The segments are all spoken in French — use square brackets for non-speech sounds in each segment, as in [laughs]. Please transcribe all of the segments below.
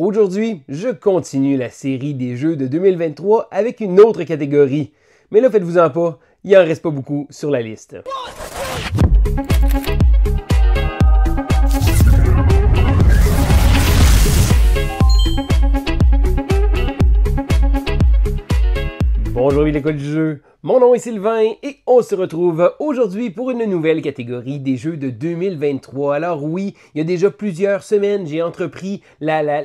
Aujourd'hui, je continue la série des jeux de 2023 avec une autre catégorie. Mais là, faites-vous en pas, il en reste pas beaucoup sur la liste. Bonjour l'école du jeu, mon nom est Sylvain et on se retrouve aujourd'hui pour une nouvelle catégorie des jeux de 2023. Alors oui, il y a déjà plusieurs semaines, j'ai entrepris la, la,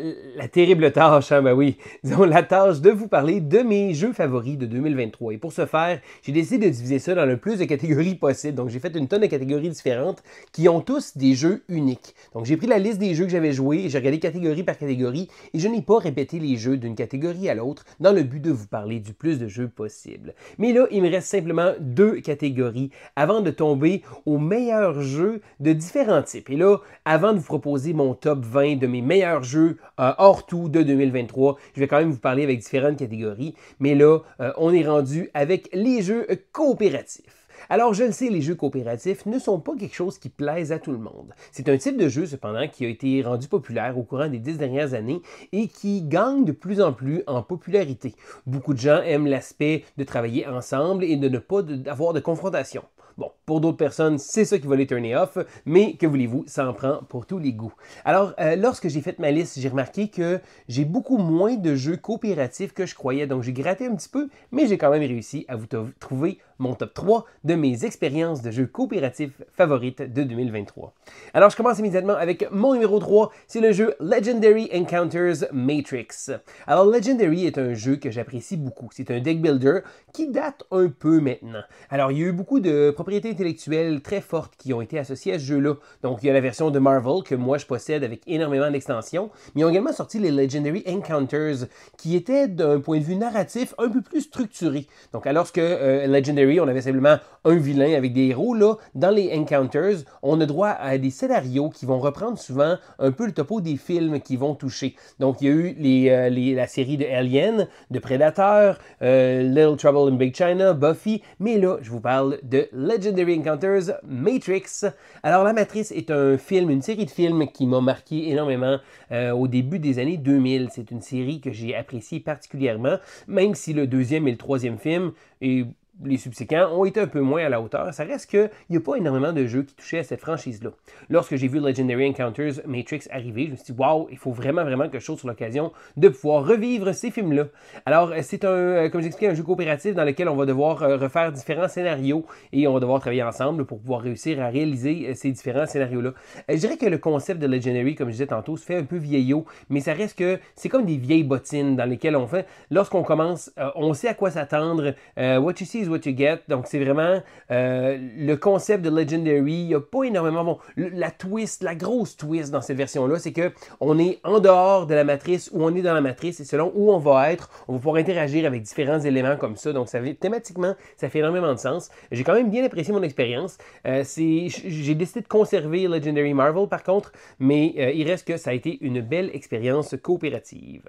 terrible tâche, hein, ben oui, [laughs] disons la tâche de vous parler de mes jeux favoris de 2023. Et pour ce faire, j'ai décidé de diviser ça dans le plus de catégories possible. Donc j'ai fait une tonne de catégories différentes qui ont tous des jeux uniques. Donc j'ai pris la liste des jeux que j'avais joués, j'ai regardé catégorie par catégorie et je n'ai pas répété les jeux d'une catégorie à l'autre dans le but de vous parler du plus de jeux possible. Mais il me reste simplement deux catégories avant de tomber aux meilleurs jeux de différents types. Et là, avant de vous proposer mon top 20 de mes meilleurs jeux euh, hors tout de 2023, je vais quand même vous parler avec différentes catégories. Mais là, euh, on est rendu avec les jeux coopératifs. Alors je le sais, les jeux coopératifs ne sont pas quelque chose qui plaise à tout le monde. C'est un type de jeu cependant qui a été rendu populaire au courant des dix dernières années et qui gagne de plus en plus en popularité. Beaucoup de gens aiment l'aspect de travailler ensemble et de ne pas avoir de confrontation. Bon, pour d'autres personnes, c'est ça qui va les turner off, mais que voulez-vous, ça en prend pour tous les goûts. Alors, euh, lorsque j'ai fait ma liste, j'ai remarqué que j'ai beaucoup moins de jeux coopératifs que je croyais, donc j'ai gratté un petit peu, mais j'ai quand même réussi à vous trouver mon top 3 de mes expériences de jeux coopératifs favorites de 2023. Alors, je commence immédiatement avec mon numéro 3, c'est le jeu Legendary Encounters Matrix. Alors, Legendary est un jeu que j'apprécie beaucoup. C'est un deck builder qui date un peu maintenant. Alors, il y a eu beaucoup de propriétés intellectuelles très fortes qui ont été associées à ce jeu-là. Donc, il y a la version de Marvel que moi je possède avec énormément d'extensions, mais ils ont également sorti les Legendary Encounters qui étaient d'un point de vue narratif un peu plus structuré. Donc, alors que euh, Legendary, on avait simplement un vilain avec des héros, là, dans les Encounters, on a droit à des scénarios qui vont reprendre souvent un peu le topo des films qui vont toucher. Donc, il y a eu les, euh, la série de Alien, de Predator, euh, Little Trouble in Big China, Buffy, mais là, je vous parle de Legendary Encounters Matrix. Alors, La Matrice est un film, une série de films qui m'a marqué énormément euh, au début des années 2000. C'est une série que j'ai appréciée particulièrement, même si le deuxième et le troisième film est les subséquents ont été un peu moins à la hauteur. Ça reste qu'il n'y a pas énormément de jeux qui touchaient à cette franchise-là. Lorsque j'ai vu Legendary Encounters Matrix arriver, je me suis dit, waouh, il faut vraiment, vraiment quelque chose sur l'occasion de pouvoir revivre ces films-là. Alors, euh, c'est un, euh, comme j'expliquais, un jeu coopératif dans lequel on va devoir euh, refaire différents scénarios et on va devoir travailler ensemble pour pouvoir réussir à réaliser ces différents scénarios-là. Je dirais que le concept de Legendary, comme je disais tantôt, se fait un peu vieillot, mais ça reste que c'est comme des vieilles bottines dans lesquelles on fait, lorsqu'on commence, on sait à quoi s'attendre. what you see what you get. Donc, c'est vraiment euh, le concept de Legendary. Il n'y a pas énormément. Bon, la twist, la grosse twist dans cette version-là, c'est que on est en dehors de la matrice ou on est dans la matrice et selon où on va être, on va pouvoir interagir avec différents éléments comme ça. Donc, ça, thématiquement, ça fait énormément de sens. J'ai quand même bien apprécié mon expérience. Euh, j'ai décidé de conserver Legendary Marvel par contre, mais euh, il reste que ça a été une belle expérience coopérative.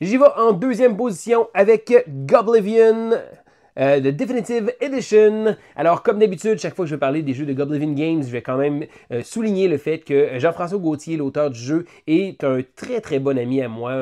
J'y vais en deuxième position avec Goblivion euh, de Definitive Edition. Alors, comme d'habitude, chaque fois que je vais parler des jeux de Goblin Games, je vais quand même euh, souligner le fait que euh, Jean-François Gauthier, l'auteur du jeu, est un très très bon ami à moi,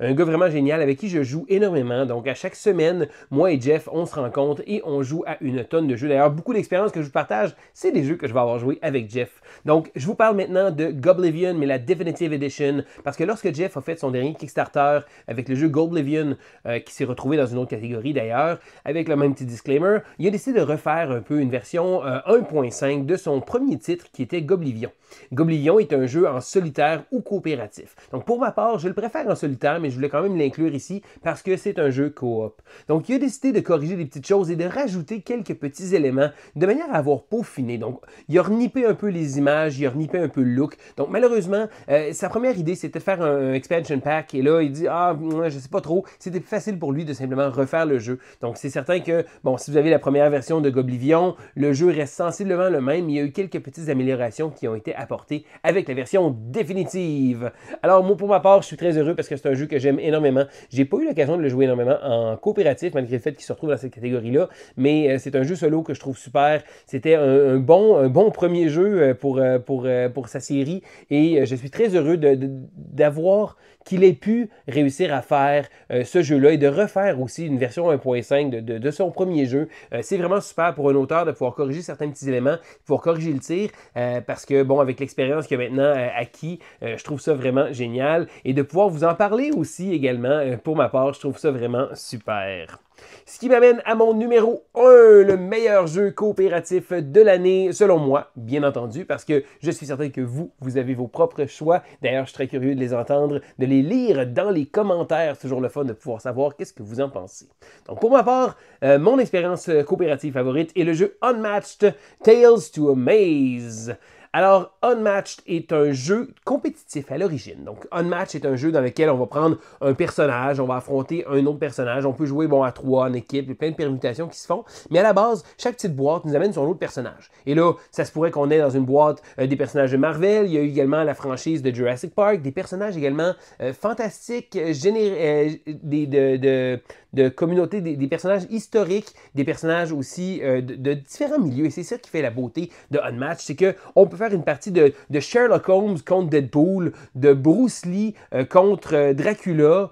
un, gars vraiment génial avec qui je joue énormément. Donc, à chaque semaine, moi et Jeff, on se rencontre et on joue à une tonne de jeux. D'ailleurs, beaucoup d'expériences que je vous partage, c'est des jeux que je vais avoir joué avec Jeff. Donc, je vous parle maintenant de Goblivion, mais la Definitive Edition, parce que lorsque Jeff a fait son dernier Kickstarter avec le jeu Goblivion, euh, qui s'est retrouvé dans une autre catégorie d'ailleurs, avec le même petit disclaimer, il a décidé de refaire un peu une version 1.5 euh, de son premier titre qui était Goblivion. Goblivion est un jeu en solitaire ou coopératif. Donc pour ma part, je le préfère en solitaire, mais je voulais quand même l'inclure ici parce que c'est un jeu coop. Donc il a décidé de corriger des petites choses et de rajouter quelques petits éléments de manière à avoir peaufiné. Donc il a renippé un peu les images, il a renippé un peu le look. Donc malheureusement, euh, sa première idée c'était de faire un, expansion pack et là il dit ah je sais pas trop, c'était facile pour lui de simplement refaire le jeu. Donc c'est certain que, bon, si vous avez la première version de Goblivion, le jeu reste sensiblement le même. Il y a eu quelques petites améliorations qui ont été apportées avec la version définitive. Alors, moi, pour ma part, je suis très heureux parce que c'est un jeu que j'aime énormément. J'ai pas eu l'occasion de le jouer énormément en coopératif, malgré le fait qu'il se retrouve dans cette catégorie-là, mais euh, c'est un jeu solo que je trouve super. C'était un, bon, bon premier jeu euh, pour, euh, pour, pour sa série et je suis très heureux d'avoir qu'il ait pu réussir à faire ce jeu-là et de refaire aussi une version 1.5 de de son premier jeu. Euh, c'est vraiment super pour un auteur de pouvoir corriger certains petits éléments, pouvoir corriger le tir, euh, parce que, bon, avec l'expérience qu'il a maintenant euh, acquis, je trouve ça vraiment génial. Et de pouvoir vous en parler aussi également, pour ma part, je trouve ça vraiment super. Ce qui m'amène à mon numéro 1, le meilleur jeu coopératif de l'année, selon moi, bien entendu, parce que je suis certain que vous, vous avez vos propres choix. D'ailleurs, je serais curieux de les entendre, de les lire dans les commentaires. C'est toujours le fun de pouvoir savoir qu'est-ce que vous en pensez. Donc, pour ma part, euh, mon expérience euh, coopérative favorite est le jeu Unmatched Tales to Amaze. Alors, Unmatched est un jeu compétitif à l'origine. Donc, Unmatched est un jeu dans lequel on va prendre un personnage, on va affronter un autre personnage, on peut jouer bon, à trois, en équipe, il y a plein de permutations qui se font. Mais à la base, chaque petite boîte nous amène son autre personnage. Et là, ça se pourrait qu'on ait dans une boîte euh, des personnages de Marvel, il y a eu également la franchise de Jurassic Park, des personnages également euh, fantastiques, euh, généraux... des, de de communautés, des, personnages historiques, des personnages aussi euh, de, différents milieux. Et c'est ça qui fait la beauté de Unmatch, c'est qu'on peut faire une partie de, de, Sherlock Holmes contre Deadpool, de Bruce Lee euh, contre euh, Dracula,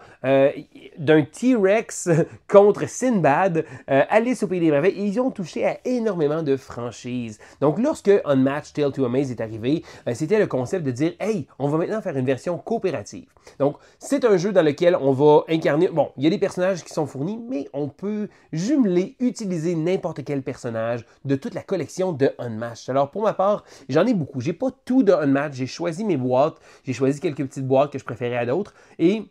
d'un T-Rex [laughs] contre Sinbad, Alice au Pays des Merveilles. ils ont touché à énormément de franchises. Donc lorsque Unmatch Tale to Amaze est arrivé, c'était le concept de dire, hey, on va maintenant faire une version coopérative. Donc c'est un jeu dans lequel on va incarner, bon, il y a des personnages qui sont mais on peut jumeler, utiliser n'importe quel personnage de toute la collection de Unmatch. Alors pour ma part, j'en ai beaucoup. J'ai pas tout de Unmatch. J'ai choisi mes boîtes, j'ai choisi quelques petites boîtes que je préférais à d'autres et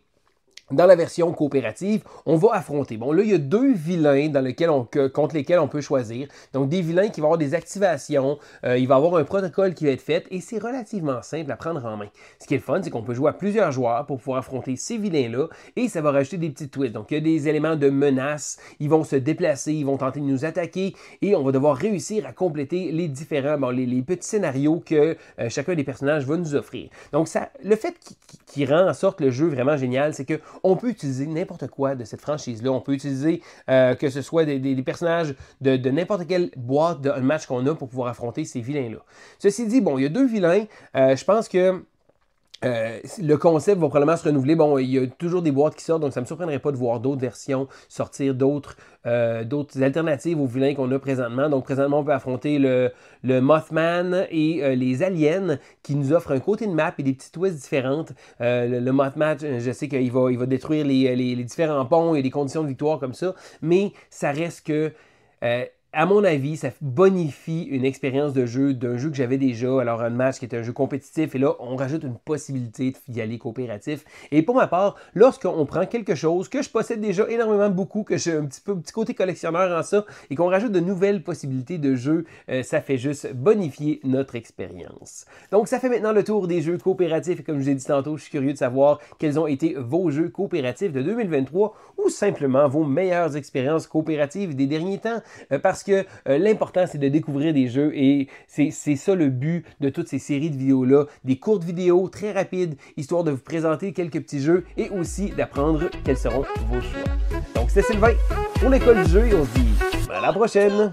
dans la version coopérative, on va affronter. Bon, là, il y a deux vilains dans lequel on, contre lesquels on peut choisir. Donc, des vilains qui vont avoir des activations, euh, il va avoir un protocole qui va être fait, et c'est relativement simple à prendre en main. Ce qui est le fun, c'est qu'on peut jouer à plusieurs joueurs pour pouvoir affronter ces vilains-là, et ça va rajouter des petits twists. Donc, il y a des éléments de menace, ils vont se déplacer, ils vont tenter de nous attaquer, et on va devoir réussir à compléter les différents, les, petits scénarios que euh, chacun des personnages va nous offrir. Donc, ça, le fait qui rend en sorte le jeu vraiment génial, c'est que on peut utiliser n'importe quoi de cette franchise-là. On peut utiliser euh, que ce soit des, personnages de, n'importe quelle boîte d'un match qu'on a pour pouvoir affronter ces vilains-là. Ceci dit, bon, il y a deux vilains. Euh, je pense que euh, le concept va probablement se renouveler. Bon, il y a toujours des boîtes qui sortent, donc ça ne me surprendrait pas de voir d'autres versions sortir, euh, d'autres alternatives aux vilains qu'on a présentement. Donc présentement, on peut affronter le, Mothman et euh, les aliens qui nous offrent un côté de map et des petites twists différentes. Le, Mothman, je sais qu'il va, il va détruire les, les, les, différents ponts et les conditions de victoire comme ça, mais ça reste que à mon avis, ça bonifie une expérience de jeu d'un jeu que j'avais déjà, alors un match qui est un jeu compétitif, et là, on rajoute une possibilité d'y aller coopératif. Et pour ma part, lorsqu'on prend quelque chose que je possède déjà énormément beaucoup, que j'ai un petit, peu, petit côté collectionneur en ça, et qu'on rajoute de nouvelles possibilités de jeu, euh, ça fait juste bonifier notre expérience. Donc, ça fait maintenant le tour des jeux coopératifs, et comme je vous ai dit tantôt, je suis curieux de savoir quels ont été vos jeux coopératifs de 2023 ou simplement vos meilleures expériences coopératives des derniers temps, euh, que euh, l'important, c'est de découvrir des jeux et c'est ça le but de toutes ces séries de vidéos-là. Des courtes vidéos très rapides, histoire de vous présenter quelques petits jeux et aussi d'apprendre quels seront vos choix. Donc, c'est Sylvain pour l'école du jeu et on se dit à la prochaine!